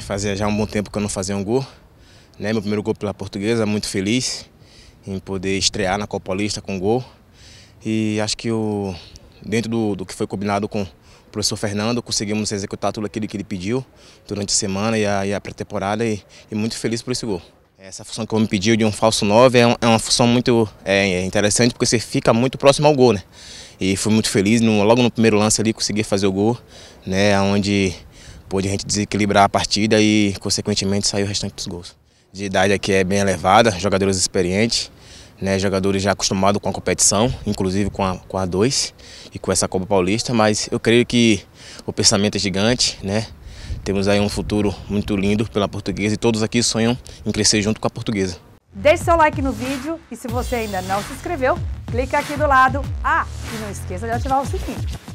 Fazia já um bom tempo que eu não fazia um gol. Né? Meu primeiro gol pela portuguesa, muito feliz em poder estrear na Copa Paulista com gol. E acho que o, dentro do, do que foi combinado com o professor Fernando, conseguimos executar tudo aquilo que ele pediu durante a semana e a, a pré-temporada e, e muito feliz por esse gol. Essa função que eu me pediu de um falso 9 é, é, uma função muito é, é, interessante porque você fica muito próximo ao gol, né? E fui muito feliz, no, logo no primeiro lance ali consegui fazer o gol, né? Onde pôde a gente desequilibrar a partida e, consequentemente, saiu o restante dos gols. De idade aqui é bem elevada, jogadores experientes, né, jogadores já acostumados com a competição, inclusive com a, com a 2 e com essa Copa Paulista, mas eu creio que o pensamento é gigante, né? Temos aí um futuro muito lindo pela portuguesa e todos aqui sonham em crescer junto com a portuguesa. Deixe seu like no vídeo e se você ainda não se inscreveu, clica aqui do lado. Ah, e não esqueça de ativar o sininho.